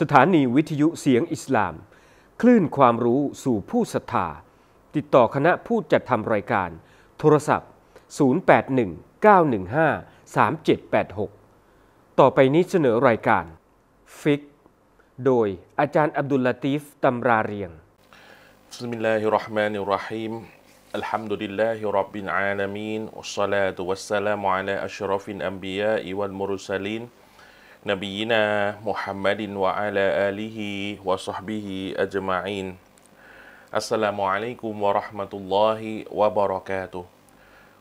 สถานีวิทยุเสียงอิสลาม คลื่นความรู้สู่ผู้ศรัทธาติดต่อคณะผู้จัดทำรายการ โทรศัพท์ 0819153786 ต่อไปนี้เสนอรายการฟิกโดยอาจารย์อับดุลลาตีฟตำราเรียงบิสมิลลาฮิรราะห์มานิรราะฮีม الحمد لله رب العالمين والصلاة والسلام على أشرف الأنبياء والمرسلين นนบีออิะมมมุฮััดล ن ิฮ ن ا م ح อั وعلى آله وصحبه أجمعين السلام عليكم ورحمة الله وبركاته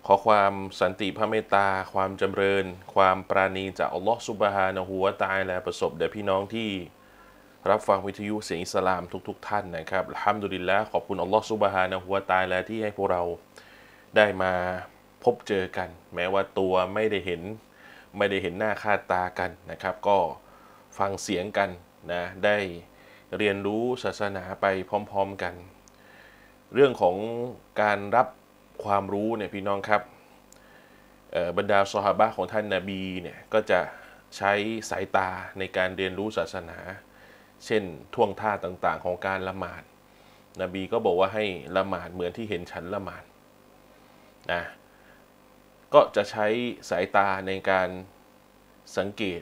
ขอความสันติพระเมตตาความจำเริญ ความปราณีจาก อัลลอฮฺซุบฮานะฮูวะตายและประสบแด่พี่น้องที่ รับฟังวิทยุเสียงอิสลาม ทุกๆทท่าน นะครับฮัมดุลิลละขอบคุณอัลลอฮฺซุบฮานะฮูวะตายและที่ให้พวกเรา ได้มาพบเจอกัน แม้ว่าตัวไม่ได้เห็นไม่ได้เห็นหน้าค่าตากันนะครับ ก็ฟังเสียงกันนะได้เรียนรู้ศาสนาไปพร้อมๆกัน เรื่องของการรับความรู้เนี่ยพี่น้องครับบรรดาสหบะของท่านนาบีเนี่ยก็จะใช้สายตาในการเรียนรู้ศาสนา เช่นท่วงท่าต่างๆของการละหมาดนบีก็บอกว่าให้ละหมาดเหมือนที่เห็นฉันละหมาดนะก็จะใช้สายตาในการสังเกต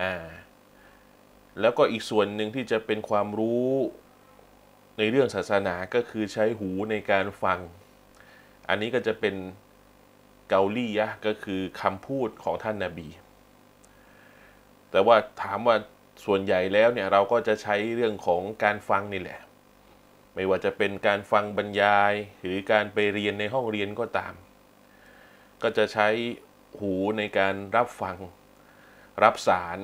อ่าแล้วก็อีกส่วนหนึ่งที่จะเป็นความรู้ในเรื่องศาสนา ก็คือใช้หูในการฟัง อันนี้ก็จะเป็นเกาลี่ยะก็คือคำพูดของท่านนาบี แต่ว่าถามว่าส่วนใหญ่แล้วเนี่ย เราก็จะใช้เรื่องของการฟังนี่แหละ ไม่ว่าจะเป็นการฟังบรรยายหรือการไปเรียนในห้องเรียนก็ตามก็จะใช้หูในการรับฟังรับสาร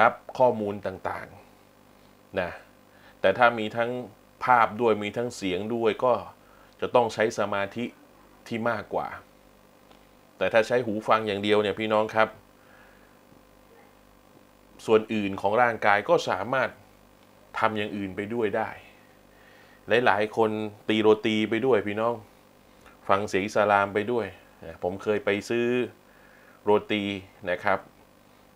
รับข้อมูลต่างๆนะแต่ถ้ามีทั้งภาพด้วยมีทั้งเสียงด้วยก็จะต้องใช้สมาธิที่มากกว่า แต่ถ้าใช้หูฟังอย่างเดียวเนี่ยพี่น้องครับ ส่วนอื่นของร่างกายก็สามารถทำอย่างอื่นไปด้วยได้ หลายๆคนตีโรตีไปด้วยพี่น้องฟังเสียงสลามไปด้วยผมเคยไปซื้อโรตีนะครับ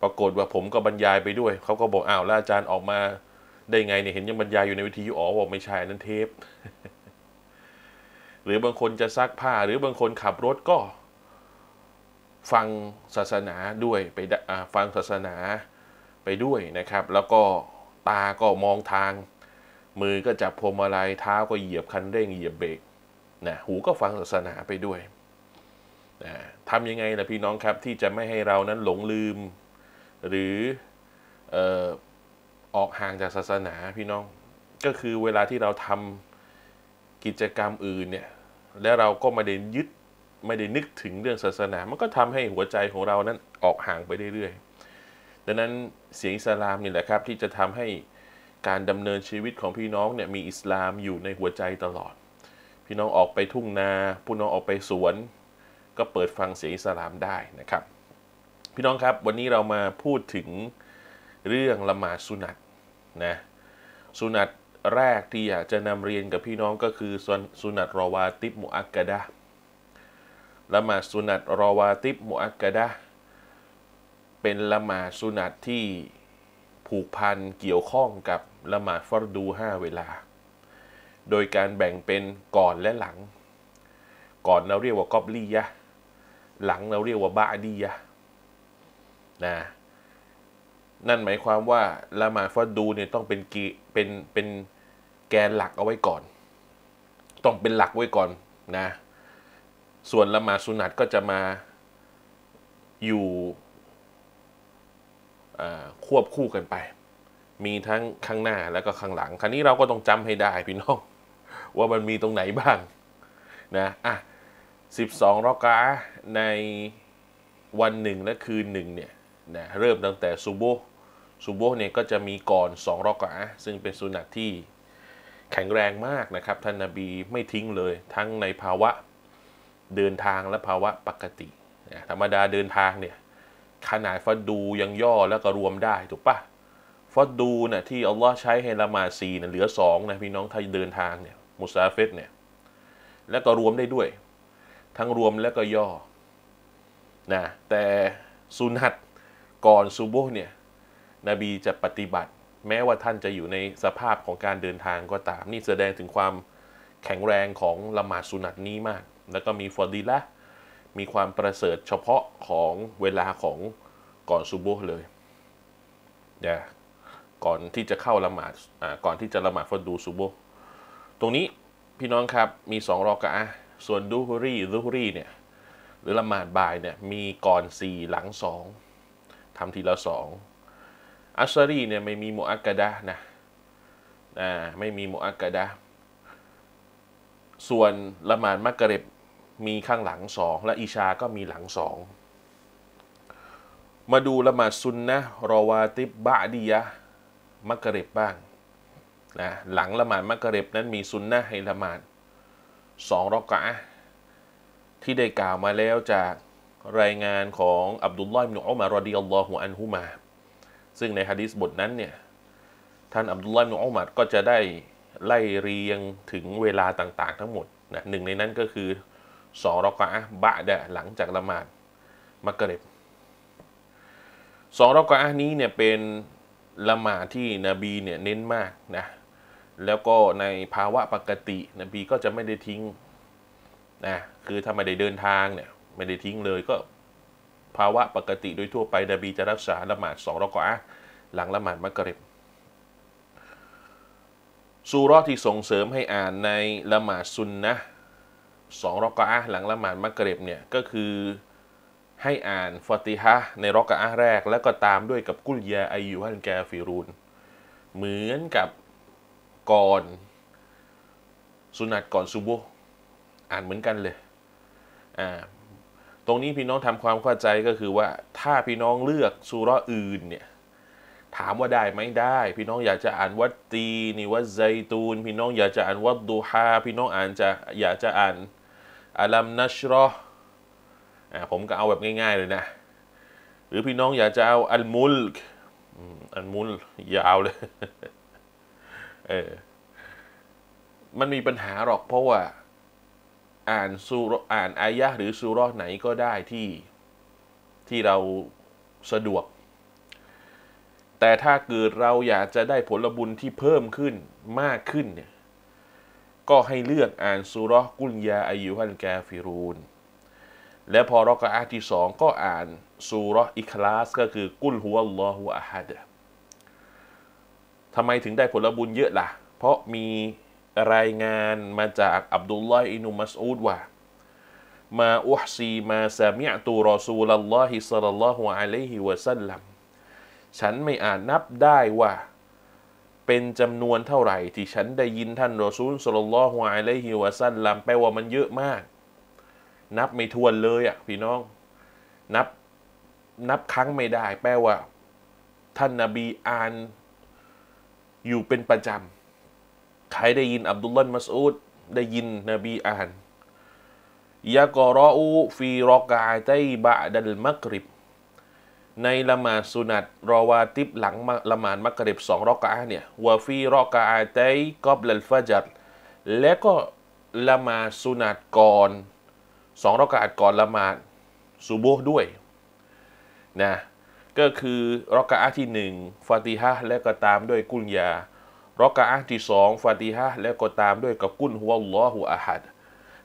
ปรากฏว่าผมก็บรรยายไปด้วย เขาก็บอกอ้าวแล้วอาจารย์ออกมาได้ไงเนี่ย เห็นยังบรรยายอยู่ในวิทยุอ๋อบอกไม่ใช่ นั่นเทปหรือบางคนจะซักผ้า หรือบางคนขับรถก็ ฟังศาสนาด้วยไปฟังศาสนาไปด้วยนะครับ แล้วก็ตาก็มองทาง มือก็จับพวงมาลัยเท้าก็เหยียบคันเร่ง เหยียบเบรกนะหูก็ฟังศาสนาไปด้วยทำยังไงนะพี่น้องครับที่จะไม่ให้เรานั้นหลงลืม หรือออออกห่างจากศาสนาพี่น้องก็คือเวลาที่เราทำกิจกรรมอื่นเนี่ยและเราก็ไม่ได้ยึดไม่ได้นึกถึงเรื่องศาสนามันก็ทำให้หัวใจของเรานั้นออกห่างไปเรื่อยๆดังนั้นเสียงอิสลามนี่แหละครับที่จะทำให้การดำเนินชีวิตของพี่น้องเนี่ยมีอิสลามอยู่ในหัวใจตลอด พี่น้องออกไปทุ่งนาพี่น้องออกไปสวนก็เปิดฟังเสียงอิสลามได้นะครับ พี่น้องครับวันนี้เรามาพูดถึงเรื่องละหมาดสุนัตนะสุนัตแรกที่อยากจะนำเรียนกับพี่น้องก็คือสุนัตรอวาติบมุอักกะดะละหมาดสุนัตรอวาติบมุอักกะดะเป็นละหมาดสุนัตที่ผูกพันเกี่ยวข้องกับละหมาดฟอรดูห้าเวลา โดยการแบ่งเป็นก่อนและหลัง ก่อนเราเรียกว่ากอบลียะหลังเราเรียกว่าบาดียะนะ นั่นหมายความว่าละหมาดฟัดูเนี่ยต้องเป็นกีเป็นเป็นแกนหลักเอาไว้ก่อน ต้องเป็นหลักไว้ก่อนนะ ส่วนละหมาดสุนัตก็จะมาอยู่ควบคู่กันไป มีทั้งข้างหน้าแล้วก็ข้างหลัง ครั้นี้เราก็ต้องจำให้ได้ พี่น้องว่ามันมีตรงไหนบ้าง นะอ่ะ12 รอกาในวันหนึ่ง และคืนหนึ่งเนี่ยนะเริ่มตั้งแต่ซูโบซูโบเนี่ย ก็จะมีก่อน 2 รอกาซึ่งเป็นสุนัตที่แข็งแรงมากนะครับ ท่านนาบีไม่ทิ้งเลยทั้งในภาวะเดินทางและภาวะปกตินะธรรมดาเดินทางเนี่ยขนาดฟัดดูยังย่อแล้วก็รวมได้ถูกปะฟัดดูนะ่ะที่อัลลอฮ์ใช้ให้ละมาซีนะ่ยเหลือสองนะพี่น้องถ้าเดินทางเนี่ยมุซาเฟตเนี่ยแล้วก็รวมได้ด้วยทั้งรวมและก็ย่อ นะ แต่สุนัตก่อนซูโบเนี่ย นบีจะปฏิบัติ แม้ว่าท่านจะอยู่ในสภาพของการเดินทางก็ตาม นี่แสดงถึงความแข็งแรงของละหมาดสุนัตนี้มาก แล้วก็มีฟอดีละมีความประเสริฐเฉพาะของเวลาของก่อนซูโบเลยนะก่อนที่จะเข้าละหมาดก่อนที่จะละหมาดฟอดูซูโบตรงนี้พี่น้องครับ มีสองรอกะส่วนดูฮุรีดูฮุรีเนี่ยหรือละหมาดบ่ายเนี่ยมีก่อนสี่หลังสองทำทีละสองอัสรีเนี่ยไม่มีโมอักกะดะนะนะไม่มีโมอักกะดะส่วนละหมาดมักกะเร็บมีข้างหลังสองและอิชาก็มีหลังสองมาดูละหมาดซุนนะรอวาติบบะดียะมักกะเร็บบ้างนะหลังละหมาดมักกะเร็บนั้นมีซุนนะให้ละหมาดสองรอกะที่ได้กล่าวมาแล้วจากรายงานของอับดุลลอฮ์อิโนุอมารอดีอัลลอฮุอันฮุมา ซึ่งในฮะดิษบทนั้นเนี่ยท่านอับดุลลอฮ์อิโนุอมารก็จะได้ไล่เรียงถึงเวลาต่าง ๆ ทั้งหมดนะหนึ่งในนั้นก็คือสองรอกะบะดะหลังจากละหมาดมักกะเร็บสองรอกะนี้เนี่ยเป็นละหมาดที่นบีเนี่ยเน้นมากนะแล้วก็ในภาวะปกตินบีก็จะไม่ได้ทิ้ง นะ คือถ้าไม่ได้เดินทางเนี่ย ไม่ได้ทิ้งเลยก็ภาวะปกติโดยทั่วไปนบีจะรักษาละหมาดสองรอกอะหลังละหมาดมะกริบซูรอที่ส่งเสริมให้อ่านในละหมาดซุนนะสองรอกอะหลังละหมาดมะกริบเนี่ยก็คือให้อ่านฟาติฮะในรอกอะแรก แล้วก็ตามด้วยกับกุลยาอายุฮันแกฟิรูน เหมือนกับก่อนสุนัตก่อนซูโบอ่านเหมือนกันเลยอ่าตรงนี้พี่น้องทำความเข้าใจก็คือว่า ถ้าพี่น้องเลือกซูร่ออื่น เนี่ยถามว่าได้ไหมได้ พี่น้อง อยากจะอ่านวัดตีนี่วัดไซตูนพี่น้อง อยากจะอ่านวัดดูฮาพี่น้องอ่านจะอยากจะอ่านอัลัมนัชรออ่าผมก็เอาแบบง่าย ๆเลยนะหรือพี่น้องอยากจะเอาอัลมุลอัลมุลยาวเลยเออมันมีปัญหาหรอกเพราะว่า อ่านซูรอ่านอายะหรือซูรอไหนก็ได้ที่ที่เราสะดวก แต่ถ้าเกิดเราอยากจะได้ผลบุญที่เพิ่มขึ้นมากขึ้นเนี่ย ก็ให้เลือกอ่านซูรอกุลยาอายุฮันแกฟิรูน และพอรอกอาที่สองก็อ่านซูรออิคลาสก็คือ กุลหัวลอหัวอาฮัดทำไมถึงได้ผลบุญเยอะละ่ะ เพราะมีรายงานมาจากอับดุลลอฮ์อินุมัสอูดว่า มาอุฮซีมาซามิอตูรอซูลลอฮิสัลลัลลอฮุอะลัยฮิวะสัลลัม ฉันไม่อาจนับได้ว่า เป็นจำนวนเท่าไหร่ ที่ฉันได้ยินท่านรอซูลสัลลัลลอฮุอะลัยฮิวะสัลลัมแปลว่ามันเยอะมาก นับไม่ทวนเลยอ่ะพี่น้อง นับนับครั้งไม่ได้ แปลว่า ท่านนาบีอ่านอยู่เป็นประจำ ใครได้ยินอับดุลลอฮ์มัสอูดได้ยินนบีอ่านยากอรออูฟีรอกาไตบะดัลมักริบ ในละหมาดสุนัตรอวาติบหลังละหมาดมักริบสองรอกาเนี่ยวาฟีรอกาไตกอบลัลฟาจัดและก็ละหมาดสุนัตก่อนสองรอกาดก่อนละหมาดซูโบด้วยนะก็คือรอกะอาที่หนึ่งฟาติฮะและก็ตามด้วยกุลยารอกะอาที่สองฟาติฮะและก็ตามด้วยกับกุลฮุวัลลอฮุอะฮัด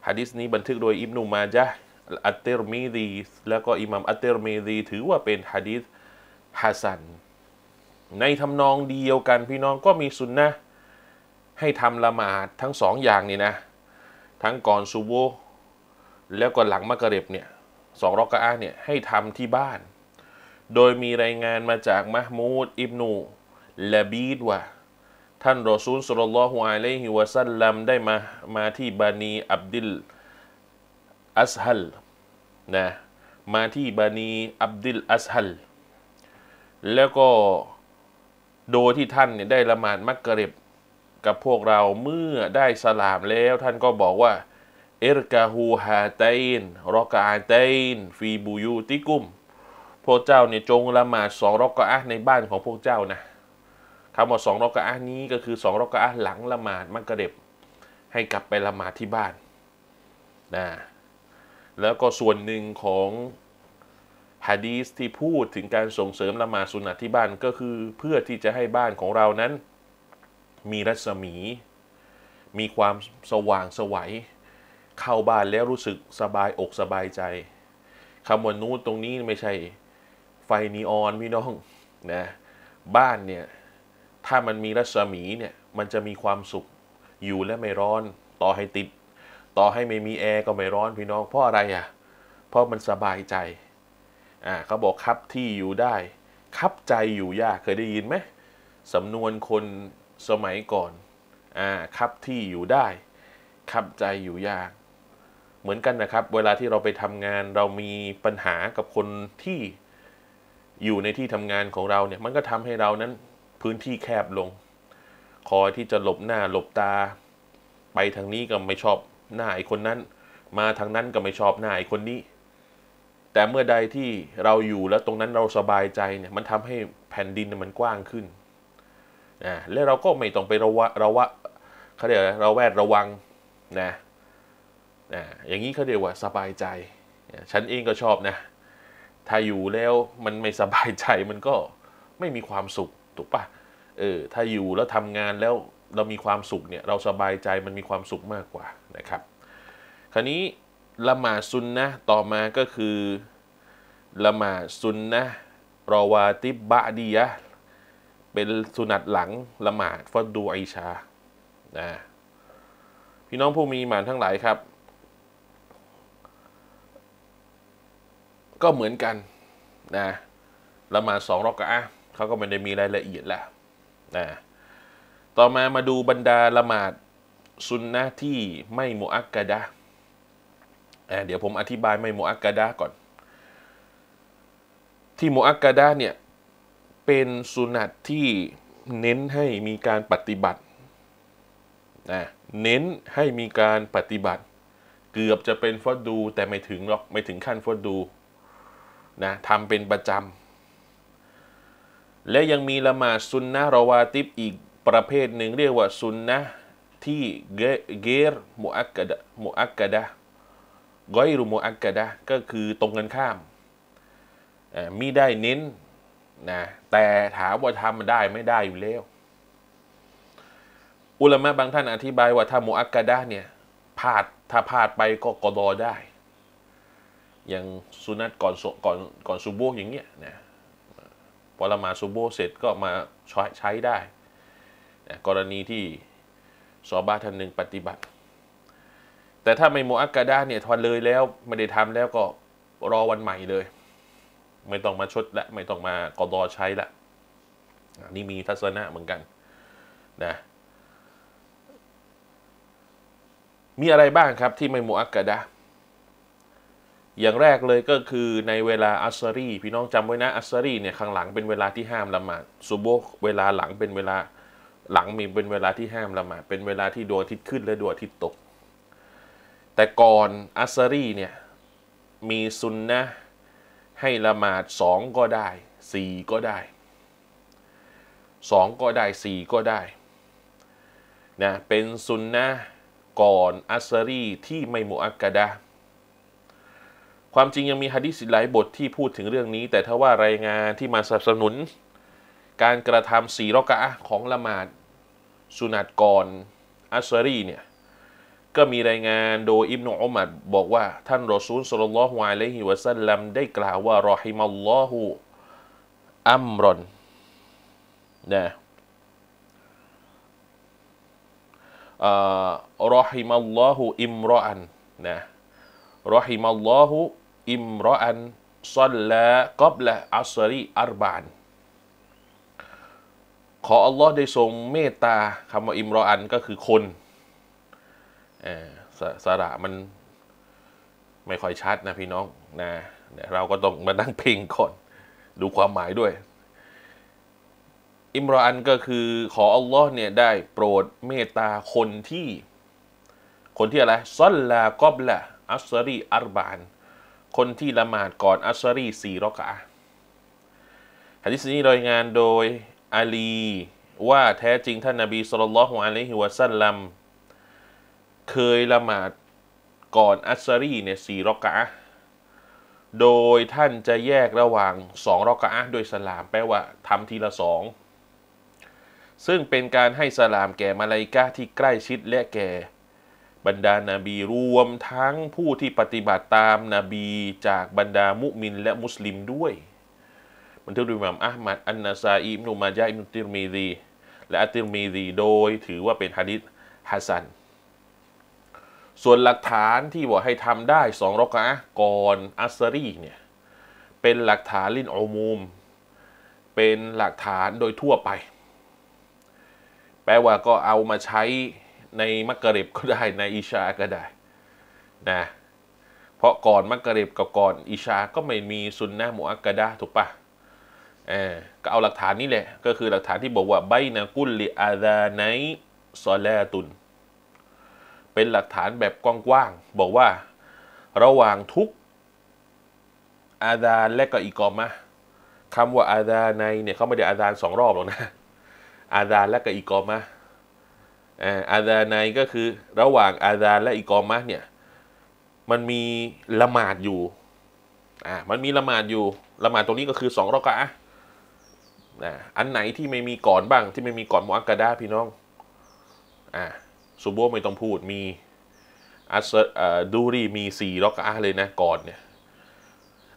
ฮะดิษนี้บันทึกโดยอิบนุมาจาอัตเตอร์มีดีและก็อิหมัมอัตเตอร์มีดีถือว่าเป็นฮะดิษฮัสัน ในทำนองเดียวกันพี่น้องก็มีสุนนะให้ทำละหมาดทั้งสองอย่างนี่นะ ทั้งก่อนซูโบแล้วก็หลังมะกระเร็บเนี่ยสองรอกะอาเนี่ยให้ทำที่บ้านโดยมีรายงานมาจากมหมูดอิบนูละบีดว่า ท่านรอซูลสุลลัลฮุอะลัยฮิวะซัลลัมได้มา มาที่บานี อับดิล อัสฮัลนะมาที่บานีอับดิล อัสฮัล แล้วก็โดยที่ท่านเนี่ยได้ละหมาดมักกะริบ กับพวกเราเมื่อได้สลามแล้ว ท่านก็บอกว่าเอรกาฮูฮาเตนรอกาเตนฟีบูยูติกุมพวกเจ้าเนี่ยจงละหมาดสองรอกะอะในบ้านของพวกเจ้านะคำว่าสองรอกะอะนี้ก็คือสองรอกะอะหลังละหมาดมักระเด็บให้กลับไปละหมาดที่บ้านนะแล้วก็ส่วนหนึ่งของฮะดีสที่พูดถึงการส่งเสริมละหมาดสุนัตที่บ้านก็คือเพื่อที่จะให้บ้านของเรานั้นมีรัศมี มีความสว่างสวัยเข้าบ้านแล้วรู้สึกสบายอกสบายใจคำว่านู้นตรงนี้ไม่ใช่ไฟนีออนพี่น้องนะบ้านเนี่ย ถ้ามันมีรัศมีเนี่ย มันจะมีความสุขอยู่และไม่ร้อน ต่อให้ติด ต่อให้ไม่มีแอร์ก็ไม่ร้อนพี่น้องเพราะอะไรอะ่ะเพราะมันสบายใจอ่าเขาบอกครับที่อยู่ได้ครับใจอยู่ยากเคยได้ยินไหมสำนวนคนสมัยก่อน อ่าครับที่อยู่ได้ครับใจอยู่ยาก เหมือนกันนะครับ เวลาที่เราไปทำงานเรามีปัญหากับคนที่อยู่ในที่ทำงานของเราเนี่ยมันก็ทำให้เรานั้นพื้นที่แคบลง คอยที่จะหลบหน้าหลบตา ไปทางนี้ก็ไม่ชอบหน้าไอ้คนนั้น มาทางนั้นก็ไม่ชอบหน้าไอ้คนนี้ แต่เมื่อใดที่เราอยู่แล้วตรงนั้นเราสบายใจเนี่ยมันทำให้แผ่นดินมันกว้างขึ้นนะและเราก็ไม่ต้องไประวะระวะเขาเรียกเราแวดระวังนะนะอย่างนี้เขาเรียกว่าสบายใจฉันเองก็ชอบนะถ้าอยู่แล้วมันไม่สบายใจมันก็ไม่มีความสุขถูกปะเออถ้าอยู่แล้วทำงานแล้วเรามีความสุขเนี่ยเราสบายใจมันมีความสุขมากกว่านะครับ คราวนี้ละหมาดซุนนะต่อมาก็คือละหมาดซุนนะรอวาติบบะดียะเป็นสุนัตหลังละหมาดฟัดดูอิชานะพี่น้องผู้มีหมานทั้งหลายครับก็เหมือนกันนะละหมาดสองรอกะเขาก็ไม่ได้มีรายละเอียดและนะต่อมามาดูบรรดาละหมาดซุนนะที่ไม่มุอักกะดะเดี๋ยวผมอธิบายไม่มุอักกะดะก่อน ที่มุอักกะดะเนี่ยเป็นสุนัตที่เน้นให้มีการปฏิบัตินะเน้นให้มีการปฏิบัติ เกือบจะเป็นฟอดู แต่ไม่ถึงหรอกไม่ถึงขั้นฟอดูนะทำเป็นประจำและยังมีละหมาดซุนนะรอวาติบอีกประเภทหนึ่งเรียกว่าซุนนะที่เกรมุอักกะดะมุอักกะดะกอยรุมุอักกะดะก็คือตรงกันข้ามมีได้เน้นนะแต่ถามว่าทำได้ไม่ได้อยู่แล้ว อุลามะบางท่านอธิบายว่าถ้ามุอักกะดะเนี่ยพลาดถ้าพลาดไปก็กอดอได้อย่างสุนัตก่อนก่อนก่อนซูโบอย่างเงี้ยนะพอละมาซูโบเสร็จก็มาใช้ใช้ได้นะกรณีที่ซอบาท่านหนึ่งปฏิบัติ แต่ถ้าไม่โมอักกาดาเนี่ยทอนเลยแล้วไม่ได้ทำแล้วก็รอวันใหม่เลย ไม่ต้องมาชดละไม่ต้องมากอดอใช้ละนี่มีทัศนะเหมือนกันนะมีอะไรบ้างครับที่ไม่โมอักกาดาอย่างแรกเลยก็คือในเวลาอัสซารีพี่น้องจำไว้นะอัสซารีเนี่ยข้างหลังเป็นเวลาที่ห้ามละหมาดซุโบเวลาหลังเป็นเวลาหลังมีเป็นเวลาที่ห้ามละหมาดเป็นเวลาที่ดวงอาทิตย์ขึ้นและดวงอาทิตย์ตก แต่ก่อนอัสซารีเนี่ยมีซุนนะให้ละหมาดสองก็ได้สี่ก็ได้สองก็ได้สี่ก็ได้นะเป็นซุนนะก่อนอัสซารีที่ไม่มุอักกะดาความจริงยังมีฮะดิษหลายบทที่พูดถึงเรื่องนี้ แต่ถ้าว่ารายงานที่มาสนับสนุนการกระทำสีรอกะของละหมาดสุนัตกรอัสรีเนี่ย ก็มีรายงานโดย อิบนุอุมัดบอกว่า ท่านรอซูลสุลลัลฮวาเลฮิวะซัลลัมได้กล่าวว่า รอฮิมัลลอฮูอัมรอนนะรอฮิมัลลอฮูอิมรออันนะรอฮิมัลลอฮุอิมรออันซัลลากอบละอัสรีอารบาน ขออัลลอฮ์ได้ทรงเมตตาคำว่า อิมรออันก็คือ คนสสระมัน ไม่ค่อยชัดนะ พี่น้องนะเราก็ต้องมานั่งเพ่งก่อนดูความหมายด้วย อิมรออันก็คือ ขออัลลอฮ์เนี่ยได้ โปรดเมตตา คนที่ คนที่อะไรซัลลากอบละอัสรีอัรบาน คนที่ละหมาดก่อนอัสรีสี่รอกะฮะดิษนี้รายงานโดยอาลี ว่าแท้จริงท่านนาบีสุลต่านละฮ์ฮิวซสัลลัมเคยละหมาดก่อนอัสรีเนี่ยสี่รอกะโดยท่านจะแยกระหว่างสองรอกะโดยสลามแปลว่าทำทีละสอง ซึ่งเป็นการให้สลามแก่มาลายกาที่ใกล้ชิด และแก่บรรดานาบีรวมทั้งผู้ที่ปฏิบัติตามนาบีจากบรรดามุมินและมุสลิมด้วยบันทึกโดยม่มอัลมัดอันนาซาอิมนุมาจาอิมุติรมีดีและอติรมีดีโดยถือว่าเป็นฮะดิษฮัสัน ส่วนหลักฐานที่บอกให้ทำได้สองรอกะก่อนอัสรีเนี่ยเป็นหลักฐานลินอมูมเป็นหลักฐานโดยทั่วไป แปลว่าก็เอามาใช้ในมักกะริบก็ได้ ในอิชาก็ได้นะเพราะก่อนมักกะริบกับก่อนอิชาก็ไม่มีซุนนะมุอักกะดะถูกปะเออก็เอาหลักฐานนี้แหละ ก็คือหลักฐานที่บอกว่าใบนะ กุลลิอาดาไนซอลาตุน เป็นหลักฐานแบบกว้างๆ บอกว่าระหว่างทุก อาดาและก็อีกอมะคำว่าอาดาในเนี่ยเขาไม่ได้อาดานสองรอบหรอกนะอาดานและก็อีกอมะอาดาันก็คือระหว่างอาดานและอิกอมะเนี่ย มันมีละหมาดอยู่อ่ามันมีละหมาดอยู่ ละหมาดตรงนี้ก็คือสองรอกะนะอันไหนที่ไม่มีก่อนบ้าง ที่ไม่มีก่อนมุอักกะดาพี่น้องอ่าซูโบไม่ต้องพูดมี อัสดูรีมีสี่รอกะเลยนะก่อนเนี่ย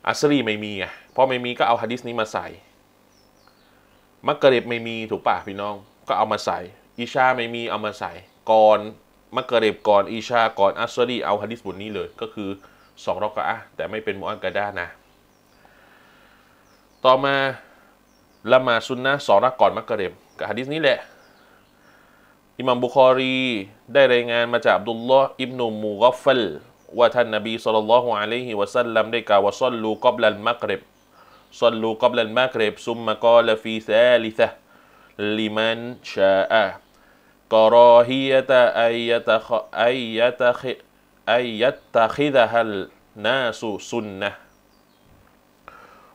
อัสรีไม่มีอ่ะเพราะไม่มีก็เอาฮะดิษนี้มาใส่ มักกะเร็บไม่มีถูกป่ะพี่น้อง ก็เอามาใส่อิชาไม่มีเอามาใส่ก่อน มักกะเรบก่อนอิชาก่อนอัสซรีเอาฮะดิษบทนี้เลย ก็คือสองรอกะอะแต่ไม่เป็นมุอักกะดานะ ต่อมาละมาซุนนะสองรักก่อน มักกะเรบกับฮะดิษนี้แหละ อิหมัมบุคอรีได้รายงานมาจากอับดุลลอฮ์อิบนุมูกัฟฟลว่าท่านนบีสุลต่านละฮ์อะลัยฮิวะสัลลัมได้กล่าวว่าซอลลูกับลันมักริบซอลลูกับลันมักริบซุมมะกอลฟีซาลิซะลิมันชาอะกรอฮียะตะไอยะตะไอยะตะไอยะตะขิดะฮัลนาสุซุนนะ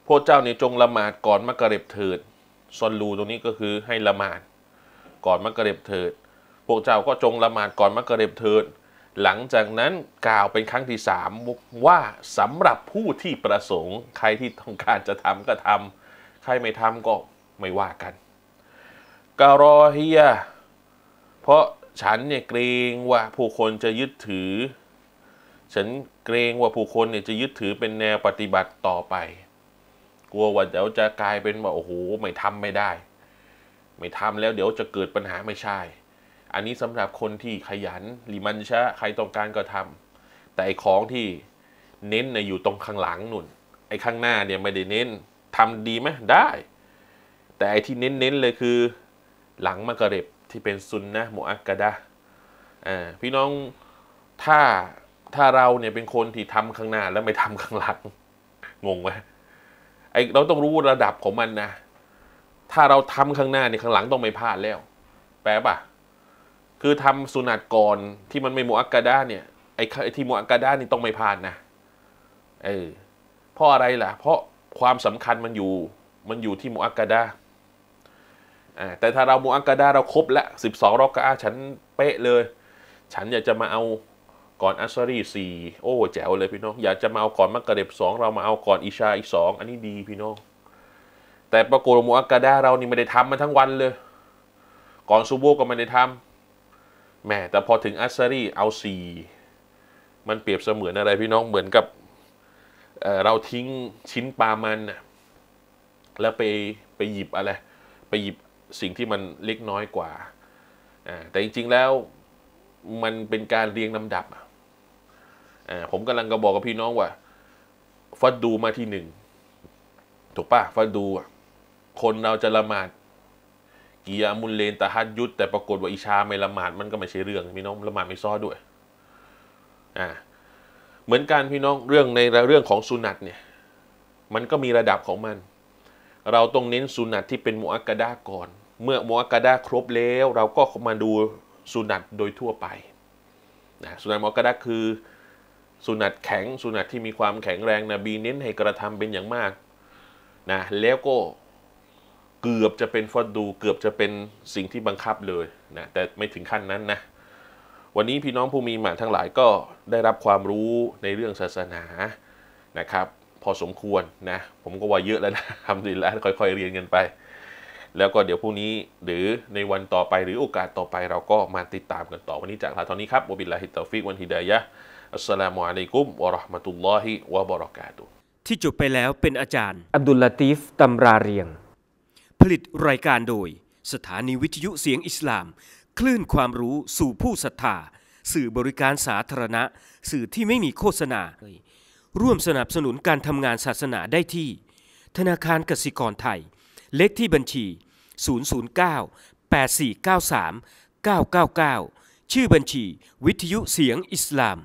พวกเจ้าเนี่ยจงละหมาดก่อนมักกะเร็บเถิดซอนลูตรงนี้ก็คือให้ละหมาดก่อนมักกะเร็บเถิด พวกเจ้าก็จงละหมาดก่อนมักกะเร็บเถิด หลังจากนั้นกล่าวเป็นครั้งที่สามว่าสำหรับผู้ที่ประสงค์ใครที่ต้องการจะทำก็ทำ ใครไม่ทำก็ไม่ว่ากัน การอฮียเพราะฉันเนี่ย เกรงว่าผู้คนจะยึดถือ ฉันเกรงว่าผู้คนเนี่ยจะยึดถือเป็นแนวปฏิบัติต่อไป กลัวว่าเดี๋ยวจะกลายเป็นว่าโอ้โหไม่ทำไม่ได้ ไม่ทำแล้วเดี๋ยวจะเกิดปัญหาไม่ใช่ อันนี้สำหรับคนที่ขยันหริมันชะใครต้องการก็ทำ แต่ไอของที่เน้นนอยู่ตรงข้างหลังนุ่นไอ้ข้างหน้าเนี่ยไม่ได้เน้นทำดีไหมได้ แต่ไอที่เน้นๆเลยคือหลังมะกระเร็บที่เป็นซุนนะโมอักกะดะพี่น้องถ้าถ้าเราเนี่ยเป็นคนที่ทำข้างหน้า แล้วไม่ทำข้างหลังงงไหมไอเราต้องรู้ระดับของมันนะถ้าเราทำข้างหน้าเนี่ยข้างหลังต้องไม่พลาดแล้ว แปลป่ะคือทำสุนัตก่อนที่มันไม่โมอักกะดะเนี่ยไอ้ที่โมอักกะดะนี่ต้องไม่พลาดนะเออเพราะอะไรล่ะ เพราะความสำคัญมันอยู่ มันอยู่ที่โมอักกะดะแต่ถ้าเรามูอักกาดาเราครบละสองรอกอาฉันเป๊ะเลย ฉันอยากจะมาเอาก่อนอัสรีสี่โอ้แจ๋วเลย พี่น้องอยากจะมาเอาก่อนมักกะเด็บสองเรามาเอาก่อนอิชาอีสองอันนี้ดีพี่น้องแต่ปรากฏมูอักกาดาเรานี่ไม่ได้ทำมาทั้งวันเลย ก่อนซูโบก็ไม่ได้ทำ แม่แต่พอถึงอัสรีเอาสี่มันเปรียบเสมือนอะไรพี่น้องเหมือนกับเเราทิ้งชิ้นปลามันแล้วไปไปหยิบอะไร ไปหยิบสิ่งที่มันเล็กน้อยกว่า แต่จริงๆแล้ว มันเป็นการเรียงลำดับผมกำลังกะบอกกับพี่น้องว่าฟัดดูมาที่หนึ่งถูกปะฟัดดู คนเราจะละหมาดกียามุลเลนตะฮัดยุดแต่ปรากฏว่าอิชา ไม่ละหมาดมันก็ไม่ใช่เรื่อง พี่น้อง ละหมาดไม่ซ้อด้วยอ่าเหมือนกันพี่น้องเรื่องในเรื่องของสุนัตเนี่ย มันก็มีระดับของมันเราต้องเน้นสุนัตที่เป็นมุอักกะดาก่อน เมื่อมุอักกะดาครบแล้ว เราก็มาดูสุนัตโดยทั่วไปนะสุนัตมุอักกะดาคือสุนัตแข็งสุนัตที่มีความแข็งแรงนะบีเน้นให้กระทำเป็นอย่างมากนะแล้วก็เกือบจะเป็นฟอดดู เกือบจะเป็นสิ่งที่บังคับเลยนะแต่ไม่ถึงขั้นนั้นนะ วันนี้พี่น้องผู้มีหมาทั้งหลายก็ได้รับความรู้ในเรื่องศาสนานะครับพอสมควรนะ ผมก็ว่าเยอะแล้วนะทำดีแล้วค่อยๆ เรียนกันไป แล้วก็เดี๋ยวพรุ่งนี้หรือในวันต่อไปหรือโอกาสต่อไปเราก็มาติดตามกันต่อวันนี้จากลาตอนนี้ครับวบิลลาฮิตตฟิกวันฮิดายะอัสสลามุอะลัยกุมวะราะห์มะตุลลอฮิวะบะเราะกาตุที่จบไปแล้วเป็นอาจารย์ อับดุลลาตีฟตำราเรียง ผลิตรายการโดย สถานีวิทยุเสียงอิสลาม คลื่นความรู้สู่ผู้ศรัทธาสื่อบริการสาธารณะ สื่อที่ไม่มีโฆษณาร่วมสนับสนุนการทำงานศาสนาได้ที่ ธนาคารกสิกรไทย เลขที่บัญชี 009 8493 999 ชื่อบัญชีวิทยุเสียงอิสลาม